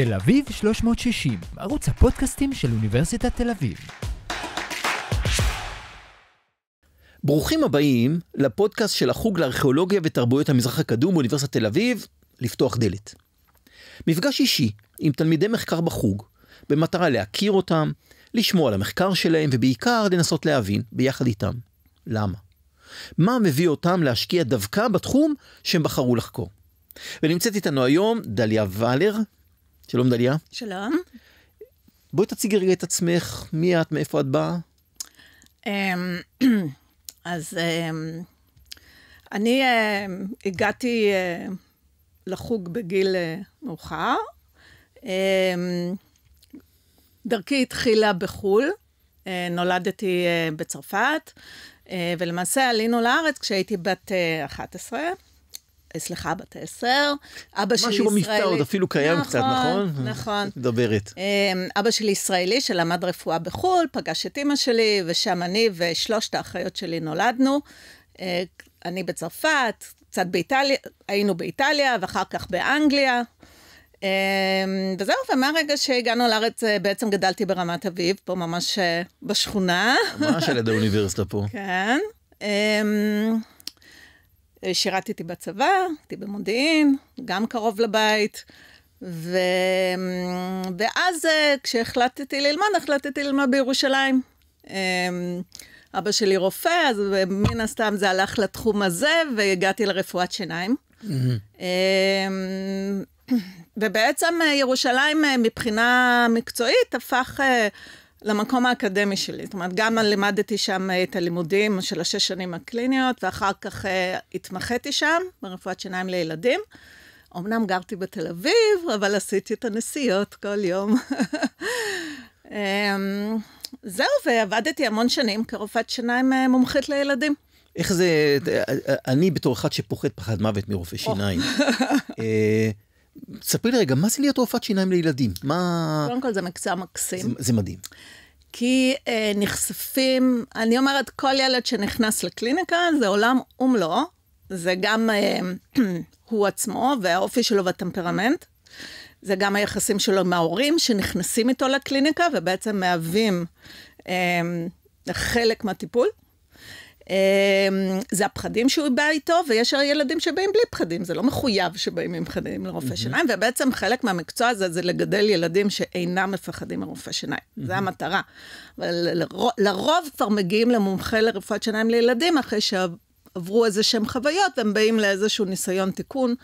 תל אביב 360, ערוץ הפודקאסטים של אוניברסיטת תל אביב. ברוכים הבאים לפודקאסט של החוג לארכיאולוגיה ותרבויות המזרח הקדום באוניברסיטת תל אביב, לפתוח דלת. מפגש אישי עם תלמידי מחקר בחוג, במטרה להכיר אותם, לשמוע על המחקר שלהם ובעיקר לנסות להבין ביחד איתם למה. מה מביא אותם להשקיע דווקא בתחום שהם בחרו לחקור. ונמצאת איתנו היום דליה ולר, שלום דליה. שלום. בואי תציגי רגע את עצמך, מי את, מאיפה את באה? אמ, אז אמ, אני אה, הגעתי אה, לחוג בגיל אה, מאוחר. אמ, דרכי התחילה בחו"ל, נולדתי בצרפת, ולמעשה עלינו לארץ כשהייתי בת 11. סליחה, בת עשר. אבא שלי ישראלי... משהו במבטא עוד אפילו קיים נכון, קצת, נכון? נכון. מדברת. אמ, אבא שלי ישראלי שלמד רפואה בחו"ל, פגש את אימא שלי, ושם אני ושלושת האחיות שלי נולדנו. אה, אני בצרפת, קצת באיטליה, היינו באיטליה, ואחר כך באנגליה. אמ, וזהו, ומהרגע שהגענו לארץ אה, בעצם גדלתי ברמת אביב, פה ממש אה, בשכונה. ממש על יד האוניברסיטה פה. כן. אמ, שירתתי בצבא, הייתי במודיעין, גם קרוב לבית. ו... ואז אה, כשהחלטתי ללמוד, החלטתי ללמוד בירושלים. אמ, אבא שלי רופא, אז מן הסתם זה הלך לתחום הזה, והגעתי לרפואת שיניים. Mm-hmm. אמ, ובעצם אה, ירושלים אה, מבחינה מקצועית הפך למקום האקדמי שלי. זאת אומרת, גם לימדתי שם אה, את הלימודים של השש שנים הקליניות, ואחר כך uh, התמחיתי שם ברפואת שיניים לילדים. אמנם גרתי בתל אביב, אבל עשיתי את הנסיעות כל יום. um, זהו, ועבדתי המון שנים כרופאת שיניים אה, מומחית לילדים. איך זה, אני בתור אחד שפוחד פחד מוות מרופא שיניים. ספרי לי רגע, מה זה להיות רופאת שיניים לילדים? מה... קודם כל זה מקצוע מקסים. זה, זה מדהים. כי אה, נחשפים, אני אומרת, כל ילד שנכנס לקליניקה זה עולם ומלואו, זה גם אה, הוא עצמו והאופי שלו והטמפרמנט, זה גם היחסים שלו עם ההורים שנכנסים איתו לקליניקה ובעצם מהווים אה, חלק מהטיפול. אמ, זה הפחדים שהוא בא איתו, ויש הרי ילדים שבאים בלי פחדים, זה לא מחויב שבאים עם פחדים לרופא שיניים, ובעצם חלק מהמקצוע הזה זה לגדל ילדים שאינם מפחדים מרופא שיניים, זה המטרה. אבל לרוב כבר מגיעים למומחה לרפואת שיניים לילדים אחרי שה... עברו איזה שהם חוויות, הם באים לאיזשהו ניסיון תיקון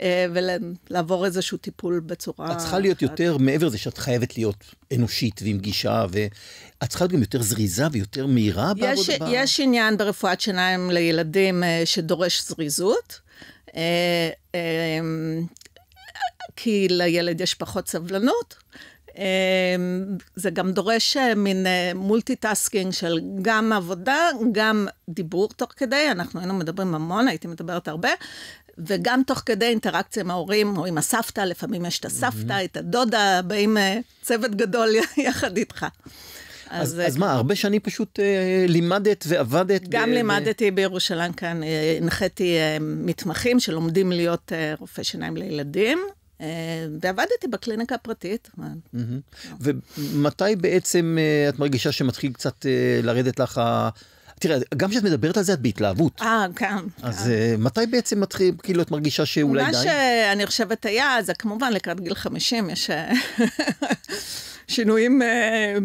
אה, ולעבור איזשהו טיפול בצורה... את צריכה להיות אחת. יותר, מעבר לזה שאת חייבת להיות אנושית ועם גישה, ואת צריכה להיות גם יותר זריזה ויותר מהירה בעבוד יש, בעבודה. יש עניין ברפואת שיניים לילדים אה, שדורש זריזות. אה, אמ, כי לילד יש פחות סבלנות. אמ, זה גם דורש אה, מין מולטיטאסקינג אה, של גם עבודה, גם דיבור תוך כדי, אנחנו היינו מדברים המון, הייתי מדברת הרבה, וגם תוך כדי אינטראקציה עם ההורים או עם הסבתא, לפעמים יש את הסבתא, mm-hmm. את הדודה, באים אה, צוות גדול יחד איתך. אז, אז, אז מה, הרבה שנים פשוט אה, לימדת ועבדת? גם ב... לימדתי בירושלים כאן, הנחיתי אה, מתמחים שלומדים להיות אה, רופא שיניים לילדים, אה, ועבדתי בקליניקה הפרטית. לא. ומתי בעצם אה, את מרגישה שמתחיל קצת אה, לרדת לך ה... תראה, גם כשאת מדברת על זה, את בהתלהבות. אה, כן. אז גם. כן. מתי בעצם מתחיל, כאילו, את מרגישה שאולי מה די? מה שאני חושבת היה, זה כמובן לקראת גיל 50, יש שינויים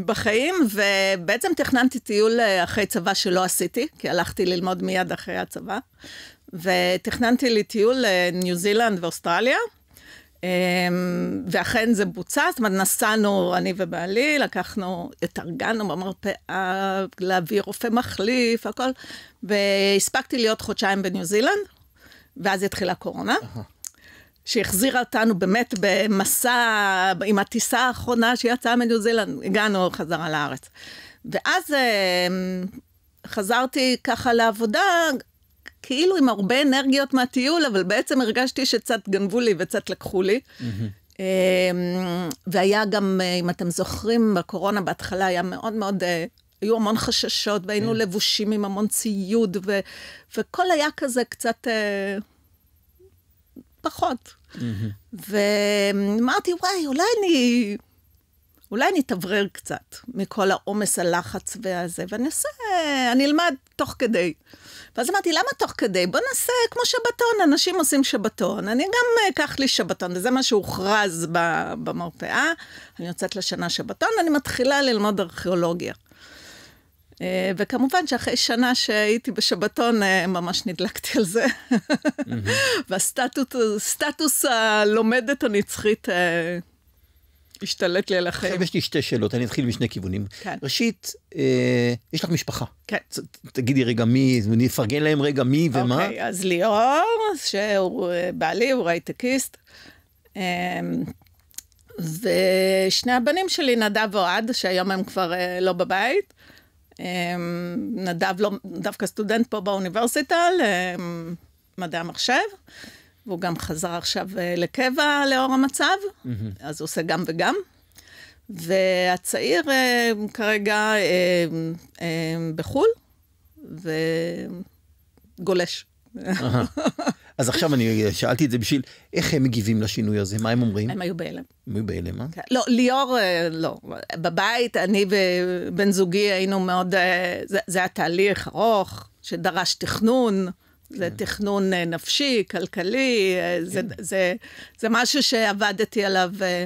בחיים, ובעצם תכננתי טיול אחרי צבא שלא עשיתי, כי הלכתי ללמוד מיד אחרי הצבא, ותכננתי לי טיול לניו זילנד ואוסטרליה. אמ, ואכן זה בוצע, זאת אומרת, נסענו, אני ובעלי, לקחנו, התארגנו במרפאה להביא רופא מחליף, הכל, והספקתי להיות חודשיים בניו זילנד, ואז התחילה קורונה, שהחזירה אותנו באמת במסע, עם הטיסה האחרונה שיצאה מניו זילנד, הגענו חזרה לארץ. ואז אמ, חזרתי ככה לעבודה, כאילו עם הרבה אנרגיות מהטיול, אבל בעצם הרגשתי שקצת גנבו לי וקצת לקחו לי. Mm-hmm. והיה גם, אה, אם אתם זוכרים, בקורונה בהתחלה היה מאוד מאוד אה, היו המון חששות, והיינו yeah. כן. לבושים עם המון ציוד, ו, וכל היה כזה קצת אה, פחות. Mm-hmm. ואמרתי, וואי, אולי אני... אולי אני אתאוורר קצת מכל העומס, הלחץ והזה, ואני אעשה, אני אלמד תוך כדי. ואז אמרתי, למה תוך כדי? בוא נעשה כמו שבתון, אנשים עושים שבתון. אני גם אה, אקח לי שבתון, וזה מה שהוכרז במרפאה. אני יוצאת לשנה שבתון, אני מתחילה ללמוד ארכיאולוגיה. אה, וכמובן שאחרי שנה שהייתי בשבתון, אה, ממש נדלקתי על זה. והסטטוס הלומדת הנצחית השתלט לי על החיים. עכשיו יש לי שתי שאלות, אני אתחיל משני כיוונים. כן. ראשית, אה, יש לך משפחה. כן. ת, תגידי רגע מי, נפרגן להם רגע מי אוקיי, ומה. אוקיי, אז ליאור, שהוא אה, בעלי, הוא רייטקיסט. אה, ושני הבנים שלי, נדב ואוהד, שהיום הם כבר אה, לא בבית. אה, נדב לא, דווקא סטודנט פה באוניברסיטה למדעי המחשב. והוא גם חזר עכשיו אה, לקבע לאור המצב, mm-hmm. אז הוא עושה גם וגם. והצעיר אה, כרגע אה, בחו"ל, וגולש. אז עכשיו אני שאלתי את זה בשביל, איך הם מגיבים לשינוי הזה? מה הם אומרים? הם היו בהלם. הם היו בהלם, אה? כן. לא, ליאור, לא. בבית, אני ובן זוגי היינו מאוד... זה, זה היה תהליך ארוך, שדרש תכנון. זה כן. תכנון אה, נפשי, כלכלי, אה, זה, כן. זה, זה משהו שעבדתי עליו. אה,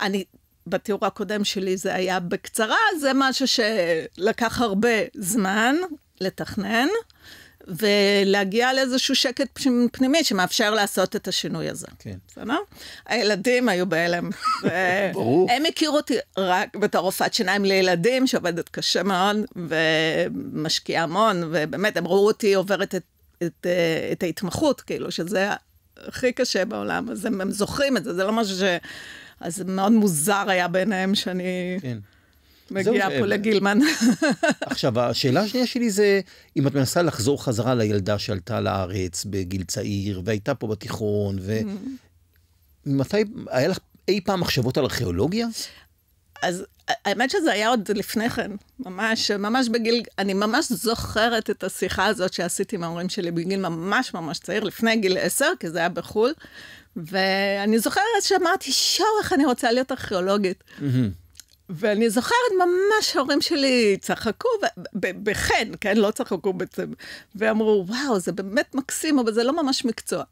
אני, בתיאור הקודם שלי זה היה בקצרה, זה משהו שלקח הרבה זמן לתכנן, ולהגיע לאיזשהו שקט פנימי שמאפשר לעשות את השינוי הזה. כן. בסדר? הילדים היו בהלם. ברור. הם הכירו אותי רק בתור רופאת שיניים לילדים, שעובדת קשה מאוד, ומשקיעה המון, ובאמת, הם ראו אותי עוברת את את, אה, את ההתמחות, כאילו, שזה הכי קשה בעולם, אז הם, הם זוכרים את זה, זה לא משהו ש... אז מאוד מוזר היה ביניהם שאני... כן. מגיעה פה אה, לגילמן. עכשיו, השאלה השנייה שלי זה, אם את מנסה לחזור חזרה לילדה שעלתה לארץ בגיל צעיר, והייתה פה בתיכון, ומתי, mm-hmm. היה לך אי פעם מחשבות על ארכיאולוגיה? אז האמת שזה היה עוד לפני כן, ממש, ממש בגיל, אני ממש זוכרת את השיחה הזאת שעשיתי עם ההורים שלי בגיל ממש ממש צעיר, לפני גיל עשר, כי זה היה בחו"ל, ואני זוכרת שאמרתי, שואו, איך אני רוצה להיות ארכיאולוגית. Mm -hmm. ואני זוכרת ממש שההורים שלי צחקו, בחן, כן? לא צחקו בעצם, ואמרו, וואו, זה באמת מקסים, אבל זה לא ממש מקצוע.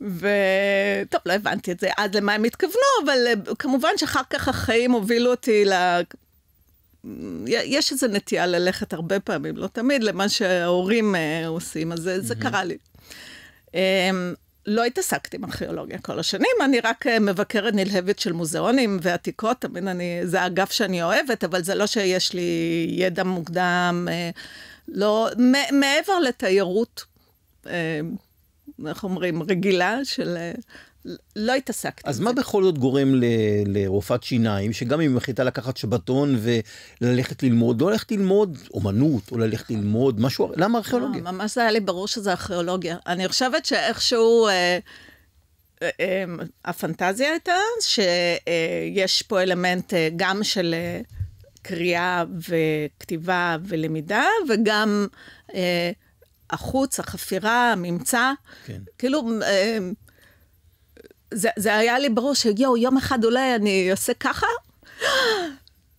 וטוב, לא הבנתי את זה עד למה הם התכוונו, אבל אה, כמובן שאחר כך החיים הובילו אותי ל... יש איזו נטייה ללכת הרבה פעמים, לא תמיד, למה שההורים אה, עושים, אז זה, mm-hmm. זה קרה לי. אמ, לא התעסקתי עם ארכיאולוגיה כל השנים, אני רק אה, מבקרת נלהבת של מוזיאונים ועתיקות, תמיד אני, זה האגף שאני אוהבת, אבל זה לא שיש לי ידע מוקדם, לא, מעבר לתיירות אמ, איך אומרים, רגילה של... אה, לא התעסקתי. אז מה זה. בכל זאת גורם ל, לרופאת שיניים, שגם אם היא מחליטה לקחת שבתון וללכת ללמוד, לא ללכת ללמוד אומנות, או ללכת ללמוד משהו, למה ארכיאולוגיה? לא, ממש זה היה לי ברור שזה ארכיאולוגיה. אני חושבת שאיכשהו... אה, אה הפנטזיה הייתה שיש פה אלמנט גם של קריאה וכתיבה ולמידה וגם החוץ, החפירה, הממצא. כן. כאילו, אמ, זה, זה היה לי ברור יואו, יום אחד אולי אני אעשה ככה,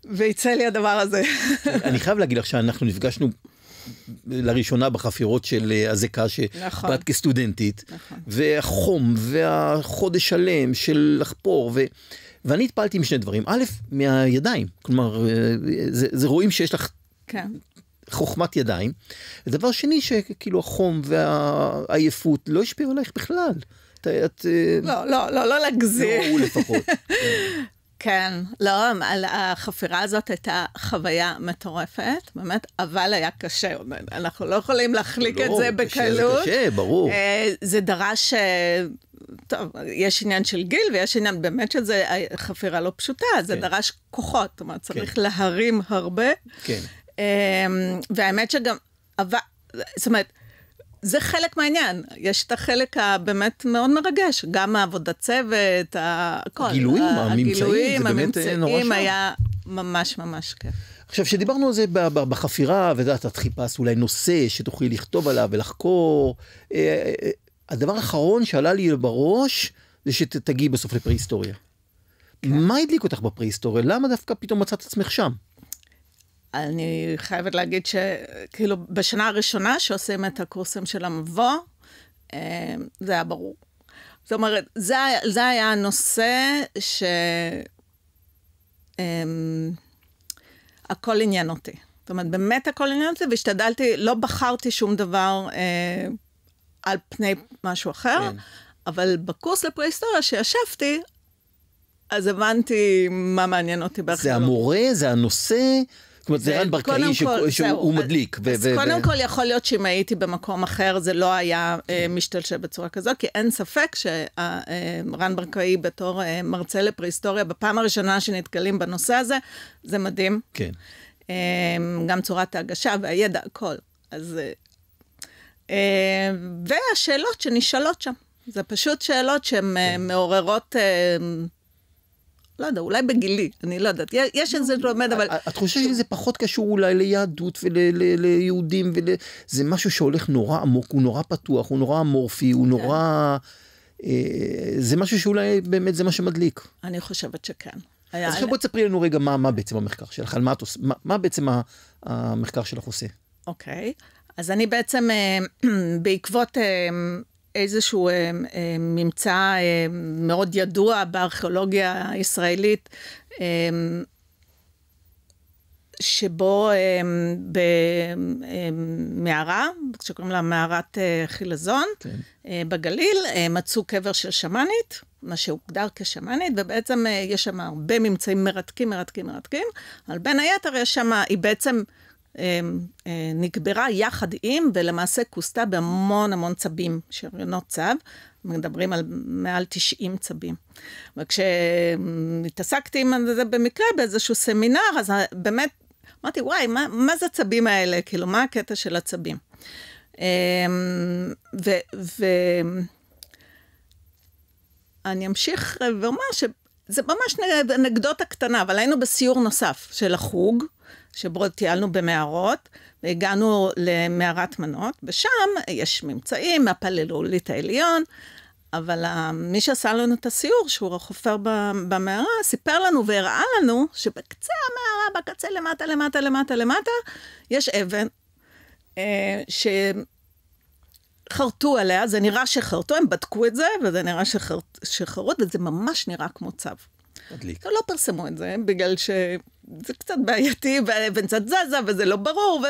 ויצא לי הדבר הזה. אני חייב להגיד לך שאנחנו נפגשנו לראשונה בחפירות של אה, הזיקה שבאת נכון. כסטודנטית, נכון. והחום והחודש שלם של לחפור, ו... ואני התפעלתי משני דברים. א', מהידיים, כלומר, אה, זה, זה רואים שיש לך כן. חוכמת ידיים. דבר שני, שכאילו החום והעייפות לא השפיעו עלייך בכלל. את, אה, לא, לא, לא, לא להגזיר. לא הוא לפחות. כן, לא, החפירה הזאת הייתה חוויה מטורפת, באמת, אבל היה קשה, אנחנו לא יכולים להחליק לא, את זה בקלות. זה קשה, ברור. אה, זה דרש, אה, טוב, יש עניין של גיל ויש עניין באמת שזה חפירה לא פשוטה, זה כן. דרש כוחות, זאת אומרת, צריך כן. להרים הרבה. כן. אמ, והאמת שגם, אבל, זאת אומרת, זה חלק מהעניין, יש את החלק הבאמת מאוד מרגש, גם העבודת צוות, הכל. הגילויים, הממצאים, זה באמת אה, נורא שם. היה ממש ממש כיף. עכשיו, כשדיברנו על זה בחפירה, ואת יודעת, את חיפשת אולי נושא שתוכלי לכתוב עליו ולחקור, אה, אה, הדבר האחרון שעלה לי בראש, זה שתגיעי בסוף לפרה-היסטוריה. כן. מה הדליק אותך בפרה-היסטוריה? למה דווקא פתאום מצאת עצמך שם? אני חייבת להגיד שכאילו, בשנה הראשונה שעושים את הקורסים של המבוא, אה, זה היה ברור. זאת אומרת, זה, זה היה הנושא שהכל אמ, עניין אותי. זאת אומרת, באמת הכל עניין אותי, והשתדלתי, לא בחרתי שום דבר אה, על פני משהו אחר, כן. אבל בקורס לפרה-היסטוריה שישבתי, אז הבנתי מה מעניין אותי בארכיאולוגיה. זה המורה, זה הנושא, זאת אומרת, זה רן ברקאי שהוא, מדליק. אז קודם כל יכול להיות שאם הייתי במקום אחר זה לא היה אה, כן. משתלשל בצורה כזו, כי אין ספק שרן אה, אה, ברקאי בתור uh, מרצה לפרהיסטוריה, בפעם הראשונה שנתקלים בנושא הזה, זה מדהים. כן. גם צורת ההגשה והידע, הכל. אז... והשאלות שנשאלות שם. זה פשוט שאלות שהן כן. מעוררות... לא יודע, אולי בגילי, אני לא יודעת. יש איזה לומד, לא, אבל... את חושבת שזה פחות קשור אולי ליהדות וליהודים ול... זה משהו שהולך נורא עמוק, הוא נורא פתוח, הוא נורא אמורפי, הוא כן. נורא... אה, זה משהו שאולי באמת זה מה שמדליק. אני חושבת שכן. אז עכשיו בואי תספרי לנו רגע מה, בעצם המחקר שלך, על מה את עושה, מה בעצם המחקר שלך עושה. אוקיי, אז אני בעצם, אה, בעקבות אה, איזשהו אה, אה, ממצא אה, מאוד ידוע בארכיאולוגיה הישראלית, אה, שבו אה, במערה, אה, שקוראים לה מערת אה, חילזון, כן. אה, בגליל, אה, מצאו קבר של שמנית, מה שהוגדר כשמנית, ובעצם אה, יש שם הרבה ממצאים מרתקים, מרתקים, מרתקים, אבל בין היתר יש שם, היא בעצם... אמ, אה, נקברה יחד עם, ולמעשה כוסתה בהמון המון צבים, שריונות צב. מדברים על מעל 90 צבים. וכשהתעסקתי עם זה במקרה באיזשהו סמינר, אז באמת אמרתי, וואי, מה, מה זה הצבים האלה? כאילו, מה הקטע של הצבים? ואני אמ, ו אמשיך ואומר שזה ממש אנקדוטה קטנה, אבל היינו בסיור נוסף של החוג, שבו טיילנו במערות, והגענו למערת מנות, ושם יש ממצאים מהפללולית העליון, אבל מי שעשה לנו את הסיור, שהוא החופר במערה, סיפר לנו והראה לנו שבקצה המערה, בקצה למטה, למטה, למטה, למטה, יש אבן אה, שחרטו עליה, זה נראה שחרטו, הם בדקו את זה, וזה נראה שחר... שחרוט, וזה ממש נראה כמו צו. מדליק. לא פרסמו את זה, בגלל ש... זה קצת בעייתי, ואבן קצת זזה, וזה לא ברור, ו...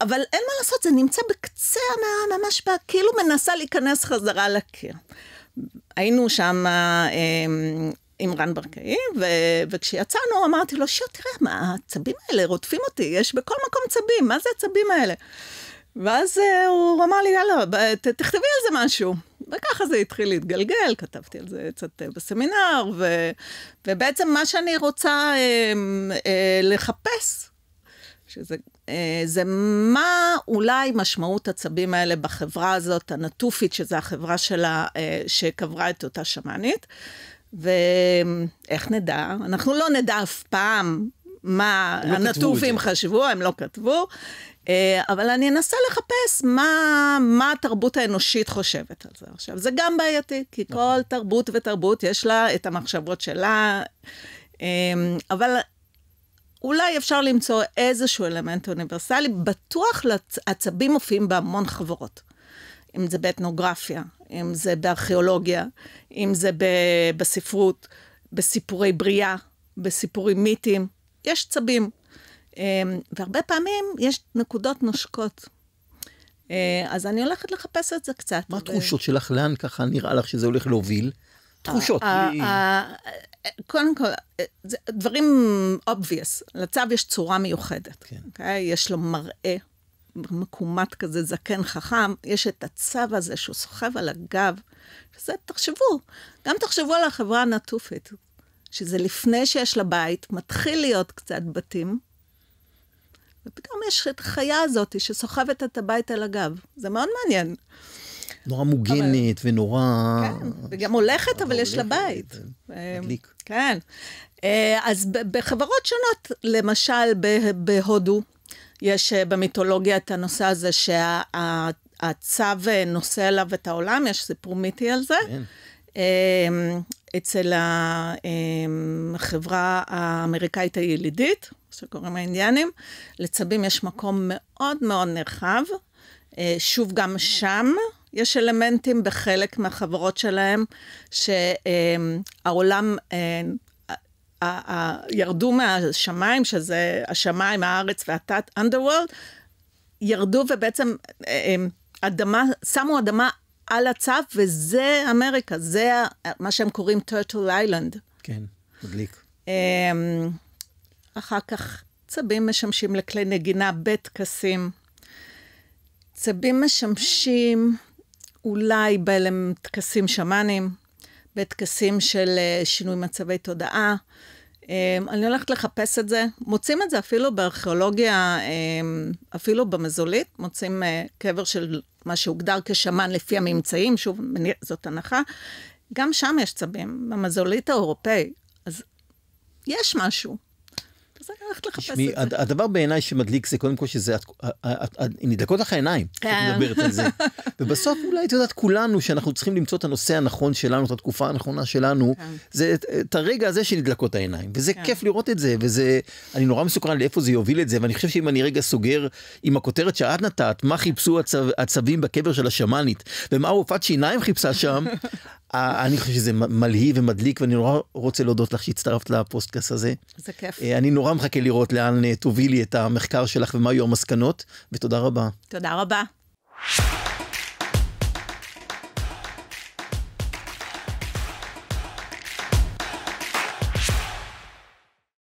אבל אין מה לעשות, זה נמצא בקצה המאה, ממש בה, כאילו מנסה להיכנס חזרה לקיר. היינו שם אה, אמ, עם רן ברקאי, ו... וכשיצאנו אמרתי לו, שיר, תראה, מה הצבים האלה רודפים אותי, יש בכל מקום צבים, מה זה הצבים האלה? ואז אה, הוא אמר לי, יאללה, תכתבי על זה משהו. וככה זה התחיל להתגלגל, כתבתי על זה קצת בסמינר, ו, ובעצם מה שאני רוצה אה, אה, לחפש, שזה, אה, זה מה אולי משמעות הצבים האלה בחברה הזאת, הנטופית, שזו החברה שלה, אה, שקברה את אותה שמאנית. ואיך נדע? אנחנו לא נדע אף פעם מה לא הנטופים חשבו, הם לא כתבו. אה, אבל אני אנסה לחפש מה, מה התרבות האנושית חושבת על זה. עכשיו, זה גם בעייתי, כי נכון. כל תרבות ותרבות יש לה את המחשבות שלה, אמ, אבל אולי אפשר למצוא איזשהו אלמנט אוניברסלי. בטוח עצבים מופיעים בהמון חברות. אם זה באתנוגרפיה, אם זה בארכיאולוגיה, אם זה בספרות, בסיפורי בריאה, בסיפורים מיתיים. יש צבים. אמ, והרבה פעמים יש נקודות נושקות. אה, אז אני הולכת לחפש את זה קצת. מה התחושות שלך? לאן ככה נראה לך שזה הולך להוביל? תחושות. אה, אה, קודם כל, דברים obvious. לצו יש צורה מיוחדת. כן. אוקיי? יש לו מראה מקומט כזה, זקן חכם, יש את הצו הזה שהוא סוחב על הגב. זה, תחשבו, גם תחשבו על החברה הנטופית, שזה לפני שיש לה בית, מתחיל להיות קצת בתים, ופתאום יש את החיה הזאת שסוחבת את הבית על הגב. זה מאוד מעניין. נורא מוגנת אבל... ונורא... כן, וגם הולכת, אבל אבל יש לה בית. כן, אה, מדליק. כן. אה, אז בחברות שונות, למשל בהודו, יש אה, במיתולוגיה את הנושא הזה שהצו נושא אליו את העולם, יש סיפור מיתי על זה. כן. אמ, אצל אמ, החברה האמריקאית הילידית, שקוראים האינדיאנים. לצבים יש מקום מאוד מאוד נרחב. אה, שוב, גם שם יש אלמנטים בחלק מהחברות שלהם, שהעולם אמ, אה, ירדו מהשמיים, שזה השמיים, הארץ והתת-underworld, ירדו ובעצם אה, אדמה, שמו אדמה על הצו, וזה אמריקה, זה מה שהם קוראים טרטל איילנד. כן, מדליק. אמ, אחר כך צבים משמשים לכלי נגינה בטקסים. צבים משמשים אולי בטקסים שמאנים, בטקסים של אה, שינוי מצבי תודעה, אמ, אני הולכת לחפש את זה. מוצאים את זה אפילו בארכיאולוגיה, אמ, אפילו במזולית, מוצאים אה, קבר של מה שהוגדר כשמן לפי הממצאים, שוב, זאת הנחה. גם שם יש צבים, במזולית האירופאי. אז יש משהו. אז אני הולכת לחפש את זה. הדבר בעיניי שמדליק זה קודם כל שזה, נדלקות לך עיניים, כשאת כן. מדברת על זה. ובסוף אולי, את יודעת, כולנו, שאנחנו צריכים למצוא את הנושא הנכון שלנו, את התקופה הנכונה שלנו, כן. זה את הרגע הזה שנדלקות העיניים. וזה כן. כיף לראות את זה, וזה, אני נורא מסוכן לאיפה זה יוביל את זה, ואני חושב שאם אני רגע סוגר עם הכותרת שאת נתת, מה חיפשו הצבים בקבר של השמאנית, ומה רופאת שיניים חיפשה שם, אה, אני חושב שזה מלהיב ומדליק, ואני נורא רוצה להודות לך שהצטרפת לפוסטקאסט הזה. זה כיף. אה, אני נורא מחכה לראות לאן אה, תובילי את המחקר שלך ומה יהיו המסקנות, ותודה רבה. תודה רבה.